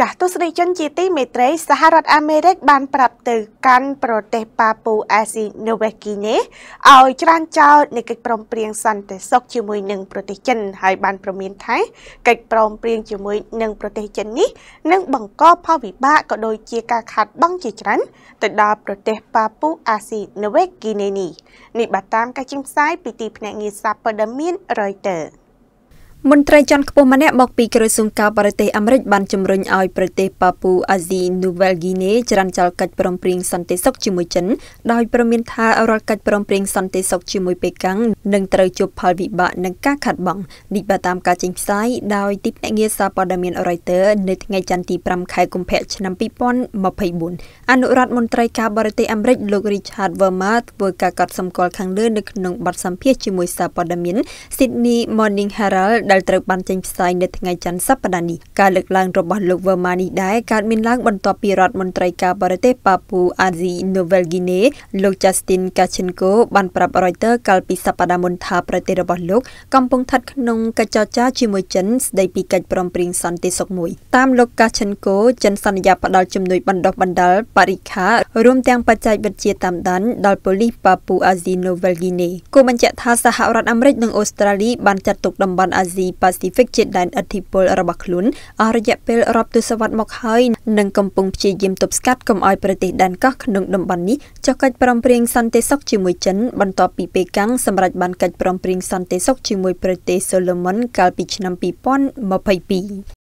ចាស់ទស្សនិកជនជាទីមេត្រីសហរដ្ឋអាមេរិកបានប្រាប់ទៅកាន់ប្រទេសប៉ាពូអាស៊ីនូវេគីណេឲ្យច្រានចោលនៃកិច្ចព្រមព្រៀងសន្តិសុខជាមួយនឹងប្រទេសចិនហើយបានប្រមានថាកិច្ចព្រមព្រៀងជាមួយនឹងប្រទេសចិននេះនឹងបង្កផលវិបាកក៏ដូចជាការខាតបង់ជាច្រើនទៅដល់ប្រទេសប៉ាពូអាស៊ីនូវេគីណេនេះនេះបាទតាមការចេញផ្សាយពីទីភ្នាក់ងារសារព័ត៌មាន Reuters មន្ត្រីជាន់ខ្ពស់ម្នាក់មកពីក្រសួងការបរទេសអាមេរិកបានជំរុញឲ្យប្រទេសប៉ាពូអាស៊ីនូវែលហ្គីណេចរានចលកិច្ចព្រមព្រៀងសន្តិសុខជាមួយចិនដោយប្រមានថារាល់កិច្ចព្រមព្រៀងសន្តិសុខជាមួយប៉េកាំងនឹងត្រូវជួបផលវិបាកនឹងការខាត់បងនេះបើតាមការចេញផ្សាយដោយទីភ្នាក់ងារសារព័ត៌មាន Reuters នៅថ្ងៃច័ន្ទទី5ខែកុម្ភៈឆ្នាំ2024អនុរដ្ឋមន្ត្រីការបរទេសអាមេរិកលោក Richard Verma ធ្វើការកត់សម្គាល់ខាងលើនៅក្នុងបទសម្ភាសជាមួយសារព័ត៌មាន Sydney Morning Herald ដែលត្រូវបានចេញផ្សាយនៅថ្ងៃច័ន្ទសប្តាហ៍នេះការលើកឡើងរបស់លោកវ៉ាម៉ានេះដែរកើតមានឡើងបន្ទាប់ពីរដ្ឋមន្ត្រីការបរទេសប៉ាពូអាស៊ីណូវែលហ្គីណេលោក Justin Kachenko បានប្រាប់ Reuters កាលពីសប្តាហ៍មុនថាប្រទេសរបស់លោកកំពុងស្ថិតក្នុងកិច្ចចរចាជាមួយចិនស្ដីពីកិច្ចព្រមព្រៀងសន្តិសុខមួយតាមលោក Kachenko ចិនសន្យាផ្ដល់ជំនួយបណ្ដុះបណ្ដាលបរិខារួមទាំងបច្ចេកវិទ្យាតាមដានដល់ប៉ូលីសប៉ាពូអាស៊ីណូវែលហ្គីណេគូបញ្ជាក់ថាសហរដ្ឋអាមេរិកនិងអូស្ត្រាលីបានចាត់ទុកតំបន់អាស៊ីស៊ីប៉ាស៊ីហ្វិកជាដែនឥទ្ធិពលរបស់ខ្លួនអស់រយៈពេលរាប់ទសវត្សរ៍មកហើយនិងកំពុងព្យាយាមទប់ស្កាត់កុំឲ្យប្រទេសដែនកោះក្នុងតំបន់នេះចុះកិច្ចព្រមព្រៀងសន្តិសុខជាមួយចិនបន្ទាប់ពីប៉េកាំងសម្រេចបានកិច្ចព្រមព្រៀងសន្តិសុខជាមួយប្រទេសសូឡូមុនកាលពីឆ្នាំ2022